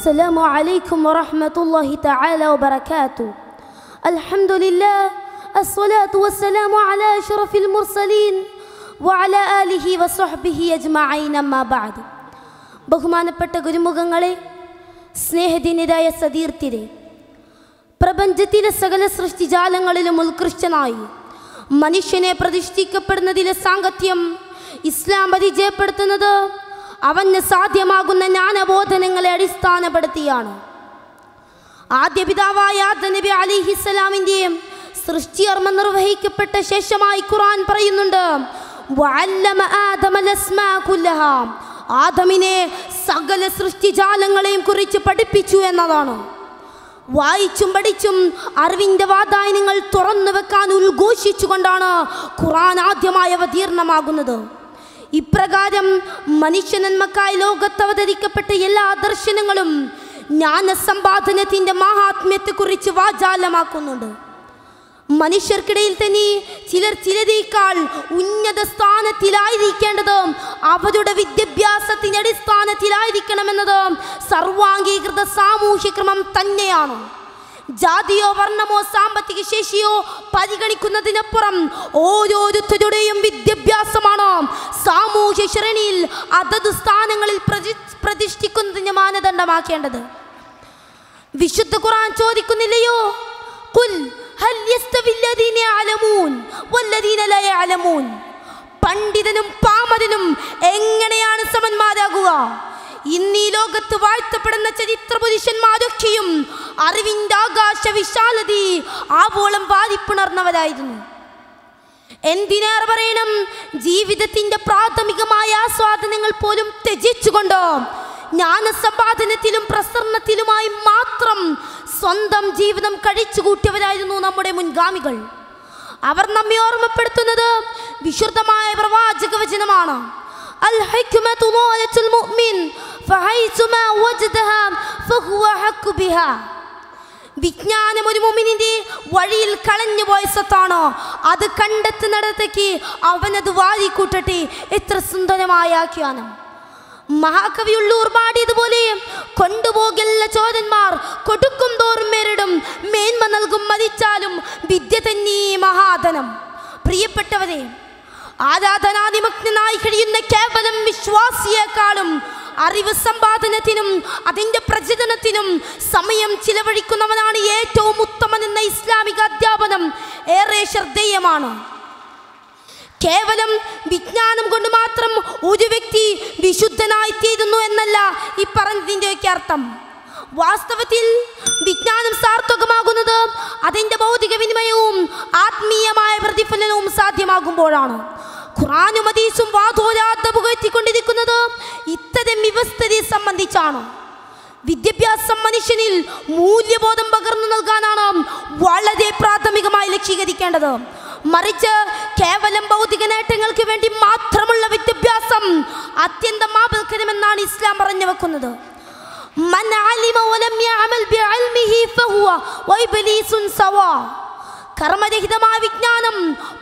السلام عليكم ورحمة الله تعالى وبركاته الحمد لله الصلاة والسلام على أشرف المرسلين وعلى آله وصحبه أجمعين أما بعد ബഹുമാനപ്പെട്ട ملکرشن സ്നേഹദിനിരായ സതീർത്ഥിരെ پردشتی کپڑن സൃഷ്ടിജാലങ്ങളിലും سانگتیم اسلام പ്രതിഷ്ഠിക്കപ്പെടുന്നതിലെ جے پڑتن പരിചയപ്പെടുത്തുന്നത് അവന് സാധ്യമാകുന്ന ജ്ഞാനബോധനങ്ങളെ അടിസ്ഥാനപ്പെടുത്തിയാണ് ആദ്യ പിതാവായ നബി അലിഹിസ്സലാമിൻ്റെയും അർമ്മ നിർവഹിക്കപ്പെട്ട ശേഷമായി ഖുറാൻ പറയുന്നുണ്ട് ആദമിനെ സകല സൃഷ്ടിജാലങ്ങളെയും കുറിച്ച് പഠിപ്പിച്ചു എന്നതാണ് വായിച്ചും പഠിച്ചും അറിവിൻ്റെ വാതായനങ്ങൾ തുറന്നു വെക്കാൻ ഉദ്ഘോഷിച്ചുകൊണ്ടാണ് ഖുറാൻ ആദ്യമായി അവതീർണമാകുന്നത് ഇപ്രകാരം മനുഷ്യനന്മക്കായി ലോകത്ത് അവതരിക്കപ്പെട്ട എല്ലാ ദർശനങ്ങളും ജ്ഞാനസമ്പാദനത്തിൻ്റെ മഹാത്മ്യത്തെക്കുറിച്ച് വാചാലമാക്കുന്നുണ്ട് മനുഷ്യർക്കിടയിൽ തന്നെ ചിലർ ചിലരേക്കാൾ ഉന്നത സ്ഥാനത്തിലായിരിക്കേണ്ടതും അവരുടെ വിദ്യാഭ്യാസത്തിൻ്റെ അടിസ്ഥാനത്തിലായിരിക്കണമെന്നതും സർവാംഗീകൃത സാമൂഹ്യ ക്രമം തന്നെയാണ് ജാതിയോ വർണ്ണമോ സാമ്പത്തിക ശേഷിയോ പരിഗണിക്കുന്നതിനപ്പുറം ഓരോരുത്തരുടെയും വിദ്യാഭ്യാസമാണോ ശ്രേണിയിൽ അതത് സ്ഥാനങ്ങളിൽ പ്രതി പ്രതിഷ്ഠിക്കുന്നതിന് മാനദണ്ഡമാക്കേണ്ടത് വിശുദ്ധ ഖുർആൻ ചോദിക്കുന്നില്ലയോ കുൽ ഹൽ യസ്തവില്ലദീന അലമൂൻ വല്ലദീന ലാ യഅലമൂൻ പണ്ഡിതനും പാമരനും എങ്ങനെയാണ് സമന്മാരാകുക ഇന്നീ ലോകത്ത് വാഴ്ത്തപ്പെടുന്ന ചരിത്ര പുരുഷന്മാരൊക്കെയും അറിവിൻ്റെ ആകാശ വിശാലതി ആവോളം വാരിപ്പുണർന്നവരായിരുന്നു എന്തിനേർ പറയണം ജീവിതത്തിന്റെ പ്രാഥമികമായ ആസ്വാദനങ്ങൾ പോലും ത്യജിച്ചുകൊണ്ടോ ജ്ഞാനസമ്പാദനത്തിലും പ്രസരണത്തിലുമായി മാത്രം സ്വന്തം ജീവിതം കഴിച്ചുകൂട്ടിയവരായിരുന്നു നമ്മുടെ മുൻഗാമികൾ അവർ നമ്മെ ഓർമ്മപ്പെടുത്തുന്നത് വിശുദ്ധമായ പ്രവാചക വചനമാണ് ബിഹാ വിജ്ഞാനം ഒരു മുമിനിൻ്റെ വഴിയിൽ കളഞ്ഞു പോയ സ്വത്താണോ അത് നടത്തേക്ക് അവനത് കൂട്ടട്ടെ എത്ര സുന്ദരമായ ആഖ്യാനം മഹാകവി ഉള്ളൂർ പാടിയതുപോലെ കൊണ്ടുപോകല്ല ചോരന്മാർ കൊടുക്കും തോറും മെരടും മേന്മ നൽകും മരിച്ചാലും വിദ്യ തന്നെ മഹാധനം പ്രിയപ്പെട്ടവരെ ആരാധനാതിമഗ്നായി കഴിയുന്ന കേവലം വിശ്വാസിയേക്കാളും അറിവ് സമ്പാദനത്തിനും അതിൻ്റെ പ്രചരണത്തിനും സമയം ചിലവഴിക്കുന്നവനാണ് ഏറ്റവും ഉത്തമൻ എന്ന ഇസ്ലാമിക അധ്യാപനം ഏറെ ശ്രദ്ധേയമാണ് കേവലം വിജ്ഞാനം കൊണ്ട് മാത്രം ഒരു വ്യക്തി വിശുദ്ധനായി തീരുന്നു എന്നല്ല ഈ പറഞ്ഞതിൻ്റെയൊക്കെ അർത്ഥം വാസ്തവത്തിൽ വിജ്ഞാനം സാർത്ഥകമാകുന്നത് അതിൻ്റെ ഭൗതിക വിനിമയവും ആത്മീയമായ പ്രതിഫലനവും സാധ്യമാകുമ്പോഴാണ് ഖുറാനും അതീസും വാതോരാത്ത പുകഴ്ത്തിക്കൊണ്ടിരിക്കുന്ന വിദ്യാഭ്യാസം മനുഷ്യനിൽ മൂല്യബോധം പകർന്നു നൽകാനാണ് വളരെ പ്രാഥമികമായി ലക്ഷീകരിക്കേണ്ടത് മറിച്ച് കേവലം ഭൗതിക നേട്ടങ്ങൾക്ക് വേണ്ടി മാത്രമുള്ള വിദ്യാഭ്യാസം അത്യന്തം ആപൽക്കരമെന്നാണ് ഇസ്ലാം പറഞ്ഞു വെക്കുന്നത് കർമ്മരഹിതമായ വിജ്ഞാനം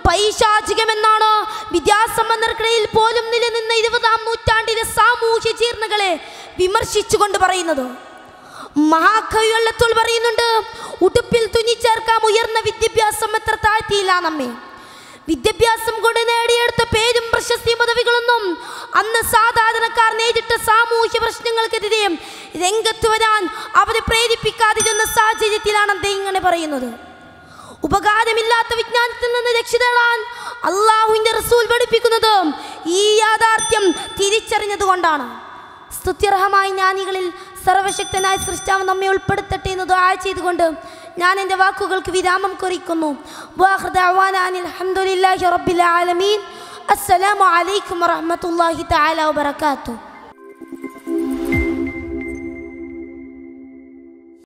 പൈശാചികമെന്നാണ് വിദ്യാസമ്പന്നർക്കിടയിൽ പോലും നിലനിന്ന ഇരുപതാം നൂറ്റാണ്ടിലെ സാമൂഹ്യ ജീർണകളെ വിമർശിച്ചുകൊണ്ട് പറയുന്നത് മഹാകവി പറയുന്നുണ്ട് ഉടുപ്പിൽ ചേർക്കാം ഉയർന്ന വിദ്യാഭ്യാസം എത്ര താഴ്ത്തിയില്ല നമ്മെ വിദ്യാഭ്യാസം കൊണ്ട് നേടിയെടുത്ത പേരും പ്രശസ്തി പദവികളൊന്നും അന്ന് സാധാരണക്കാർ നേരിട്ട സാമൂഹ്യ പ്രശ്നങ്ങൾക്കെതിരെ രംഗത്ത് വരാൻ അവരെ പ്രേരിപ്പിക്കാതിരുന്ന സാഹചര്യത്തിലാണ് അദ്ദേഹം ഇങ്ങനെ പറയുന്നത് ഉപകാരമില്ലാത്ത വിജ്ഞാനത്തിൽ നിന്ന് രക്ഷ അള്ളാഹുവിൻ്റെ റസൂൽ പഠിപ്പിക്കുന്നത് ഈ യാഥാർത്ഥ്യം തിരിച്ചറിഞ്ഞതുകൊണ്ടാണ് സ്തുത്യർഹമായ ജ്ഞാനികളിൽ സർവശക്തനായ സൃഷ്ടാവ് നമ്മെ ഉൾപ്പെടുത്തട്ടെ എന്ന് ദുആ ചെയ്തുകൊണ്ട് ഞാൻ എൻ്റെ വാക്കുകൾക്ക് വിരാമം കുറിക്കുന്നു അസ്സലാമു അലൈക്കും വറഹ്മത്തുള്ളാഹി തആല വബറകാതുഹു